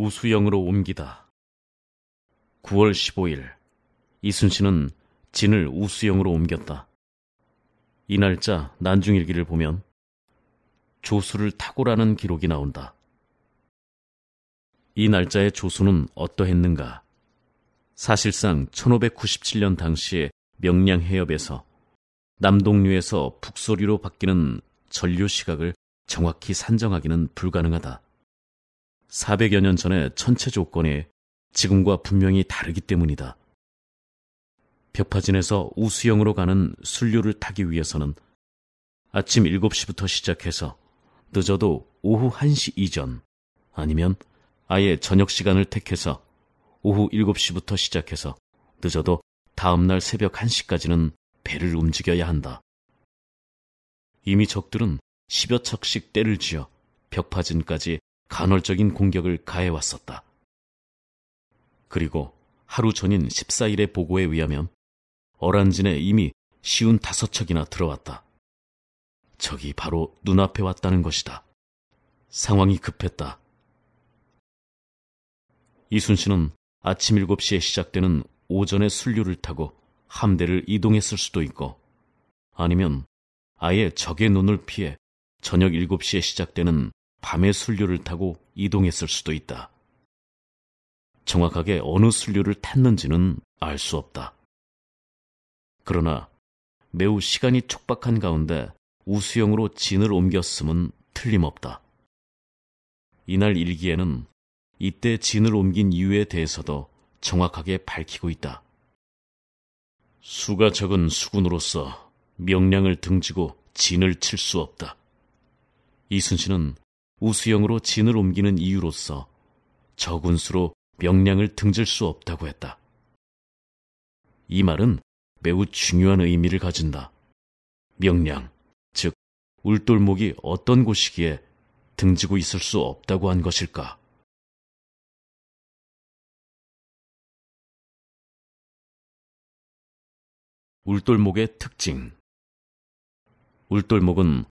우수영으로 옮기다. 9월 15일 이순신은 진을 우수영으로 옮겼다. 이 날짜 난중일기를 보면 조수를 타고라는 기록이 나온다. 이 날짜의 조수는 어떠했는가? 사실상 1597년 당시의 명량 해협에서 남동류에서 북소류로 바뀌는 전류 시각을 정확히 산정하기는 불가능하다. 400여 년 전의 천체 조건이 지금과 분명히 다르기 때문이다. 벽파진에서 우수형으로 가는 순료를 타기 위해서는 아침 7시부터 시작해서 늦어도 오후 1시 이전 아니면 아예 저녁 시간을 택해서 오후 7시부터 시작해서 늦어도 다음날 새벽 1시까지는 배를 움직여야 한다. 이미 적들은 10여 척씩 때를 지어 벽파진까지 간헐적인 공격을 가해왔었다. 그리고 하루 전인 14일의 보고에 의하면 어란진에 이미 쉬운 다섯 척이나 들어왔다. 적이 바로 눈앞에 왔다는 것이다. 상황이 급했다. 이순 씨는 아침 7시에 시작되는 오전의 순류를 타고 함대를 이동했을 수도 있고 아니면 아예 적의 눈을 피해 저녁 7시에 시작되는 밤에 순류를 타고 이동했을 수도 있다. 정확하게 어느 순류를 탔는지는 알 수 없다. 그러나 매우 시간이 촉박한 가운데 우수형으로 진을 옮겼음은 틀림없다. 이날 일기에는 이때 진을 옮긴 이유에 대해서도 정확하게 밝히고 있다. 수가 적은 수군으로서 명량을 등지고 진을 칠 수 없다. 이순신은 우수형으로 진을 옮기는 이유로서 적은 수로 명량을 등질 수 없다고 했다. 이 말은 매우 중요한 의미를 가진다. 명량, 즉 울돌목이 어떤 곳이기에 등지고 있을 수 없다고 한 것일까? 울돌목의 특징 울돌목은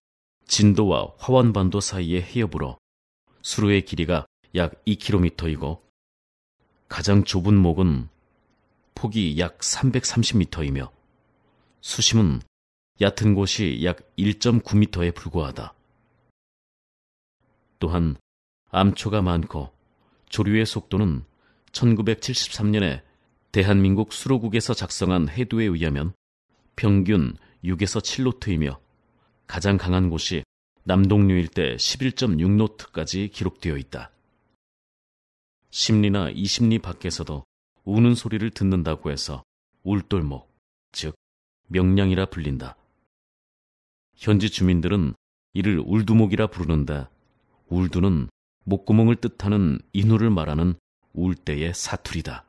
진도와 화원반도 사이의 해협으로 수로의 길이가 약 2km이고 가장 좁은 목은 폭이 약 330m이며 수심은 얕은 곳이 약 1.9m에 불과하다. 또한 암초가 많고 조류의 속도는 1973년에 대한민국 수로국에서 작성한 해도에 의하면 평균 6에서 7노트이며 가장 강한 곳이 남동류 일대 11.6노트까지 기록되어 있다. 10리나 20리 밖에서도 우는 소리를 듣는다고 해서 울돌목, 즉 명량이라 불린다. 현지 주민들은 이를 울두목이라 부르는데 울두는 목구멍을 뜻하는 인후를 말하는 울대의 사투리다.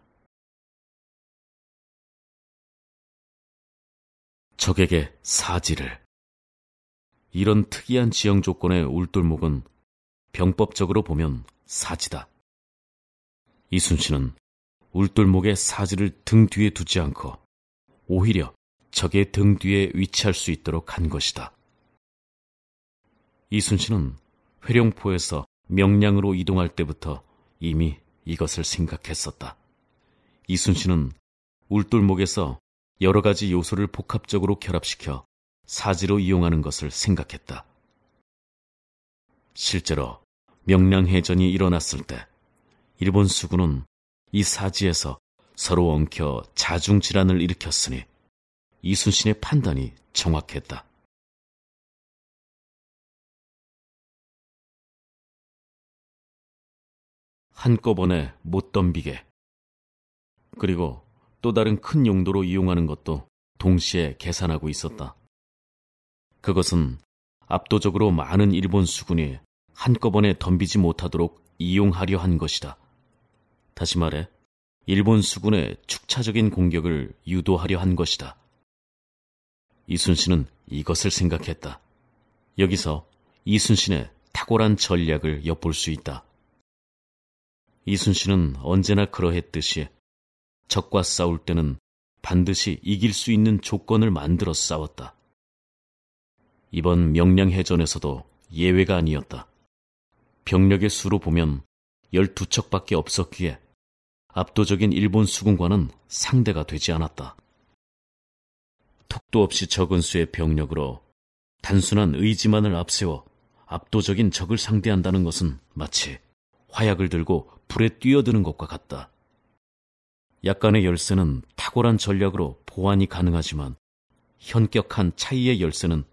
적에게 사지를 이런 특이한 지형 조건의 울돌목은 병법적으로 보면 사지다. 이순신은 울돌목의 사지를 등 뒤에 두지 않고 오히려 적의 등 뒤에 위치할 수 있도록 한 것이다. 이순신은 회룡포에서 명량으로 이동할 때부터 이미 이것을 생각했었다. 이순신은 울돌목에서 여러 가지 요소를 복합적으로 결합시켜 사지로 이용하는 것을 생각했다. 실제로 명량해전이 일어났을 때 일본 수군은 이 사지에서 서로 엉켜 자중질환을 일으켰으니 이순신의 판단이 정확했다. 한꺼번에 못 덤비게 그리고 또 다른 큰 용도로 이용하는 것도 동시에 계산하고 있었다. 그것은 압도적으로 많은 일본 수군이 한꺼번에 덤비지 못하도록 이용하려 한 것이다. 다시 말해, 일본 수군의 축차적인 공격을 유도하려 한 것이다. 이순신은 이것을 생각했다. 여기서 이순신의 탁월한 전략을 엿볼 수 있다. 이순신은 언제나 그러했듯이 적과 싸울 때는 반드시 이길 수 있는 조건을 만들어 싸웠다. 이번 명량해전에서도 예외가 아니었다. 병력의 수로 보면 12척밖에 없었기에 압도적인 일본 수군과는 상대가 되지 않았다. 턱도 없이 적은 수의 병력으로 단순한 의지만을 앞세워 압도적인 적을 상대한다는 것은 마치 화약을 들고 불에 뛰어드는 것과 같다. 약간의 열쇠는 탁월한 전략으로 보완이 가능하지만 현격한 차이의 열쇠는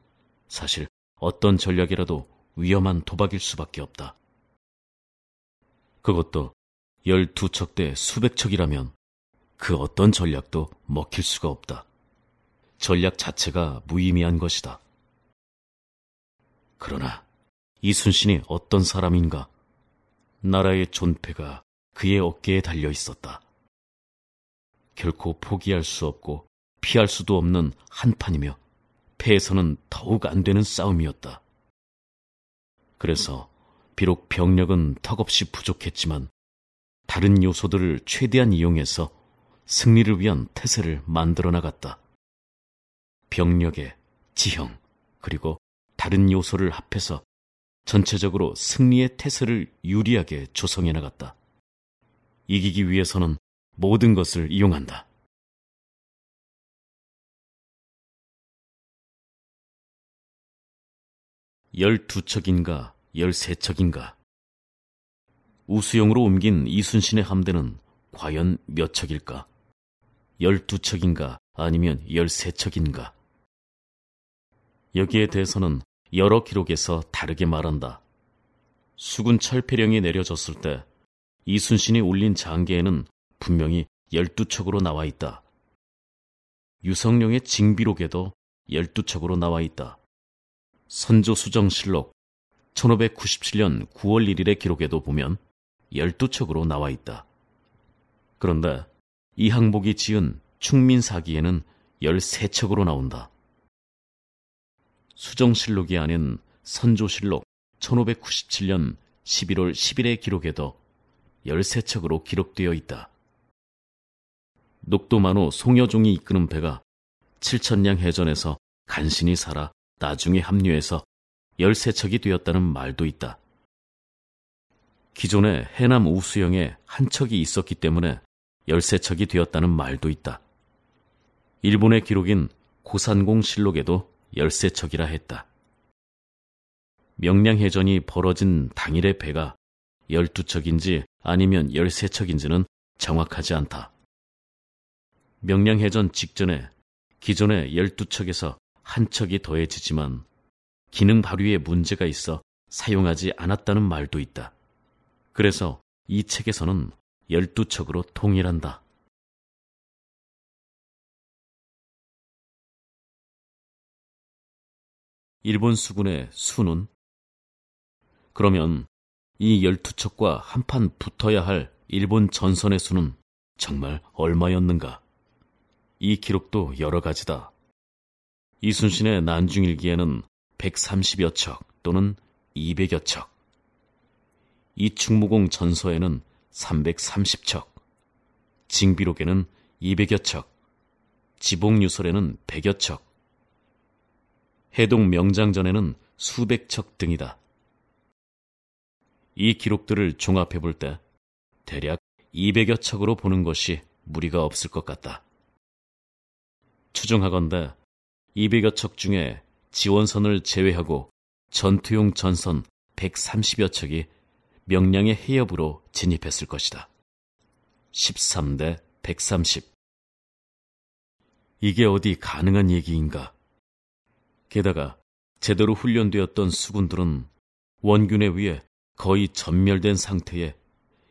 사실 어떤 전략이라도 위험한 도박일 수밖에 없다. 그것도 12척 대 수백 척이라면 그 어떤 전략도 먹힐 수가 없다. 전략 자체가 무의미한 것이다. 그러나 이순신이 어떤 사람인가? 나라의 존폐가 그의 어깨에 달려 있었다. 결코 포기할 수 없고 피할 수도 없는 한판이며 패해서는 더욱 안 되는 싸움이었다. 그래서 비록 병력은 턱없이 부족했지만 다른 요소들을 최대한 이용해서 승리를 위한 태세를 만들어 나갔다. 병력의 지형 그리고 다른 요소를 합해서 전체적으로 승리의 태세를 유리하게 조성해 나갔다. 이기기 위해서는 모든 것을 이용한다. 12척인가 13척인가 우수영으로 옮긴 이순신의 함대는 과연 몇 척일까? 12척인가 아니면 13척인가? 여기에 대해서는 여러 기록에서 다르게 말한다. 수군 철폐령이 내려졌을 때 이순신이 올린 장계에는 분명히 12척으로 나와 있다. 유성룡의 징비록에도 12척으로 나와 있다. 선조수정실록 1597년 9월 1일의 기록에도 보면 12척으로 나와 있다. 그런데 이 항복이 지은 충민사기에는 13척으로 나온다. 수정실록이 아닌 선조실록 1597년 11월 10일의 기록에도 13척으로 기록되어 있다. 녹도만호 송여종이 이끄는 배가 칠천량 해전에서 간신히 살아 나중에 합류해서 13척이 되었다는 말도 있다. 기존에 해남 우수영에 한 척이 있었기 때문에 13척이 되었다는 말도 있다. 일본의 기록인 고산공 실록에도 13척이라 했다. 명량해전이 벌어진 당일의 배가 12척인지 아니면 13척인지는 정확하지 않다. 명량해전 직전에 기존의 12척에서 한 척이 더해지지만 기능 발휘에 문제가 있어 사용하지 않았다는 말도 있다. 그래서 이 책에서는 12척으로 통일한다. 일본 수군의 수는 그러면 이 12척과 한 판 붙어야 할 일본 전선의 수는 정말 얼마였는가? 이 기록도 여러 가지다. 이순신의 난중일기에는 130여 척 또는 200여 척, 이충무공 전서에는 330척, 징비록에는 200여 척, 지봉유설에는 100여 척, 해동 명장전에는 수백 척 등이다. 이 기록들을 종합해 볼 때 대략 200여 척으로 보는 것이 무리가 없을 것 같다. 추정하건대 200여 척 중에 지원선을 제외하고 전투용 전선 130여 척이 명량의 해협으로 진입했을 것이다. 13대 130 이게 어디 가능한 얘기인가? 게다가 제대로 훈련되었던 수군들은 원균에 의해 거의 전멸된 상태에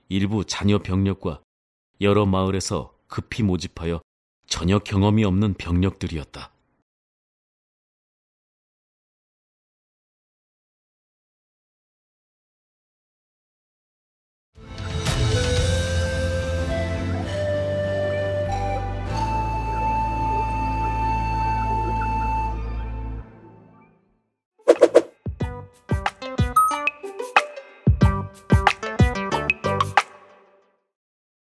일부 잔여 병력과 여러 마을에서 급히 모집하여 전혀 경험이 없는 병력들이었다.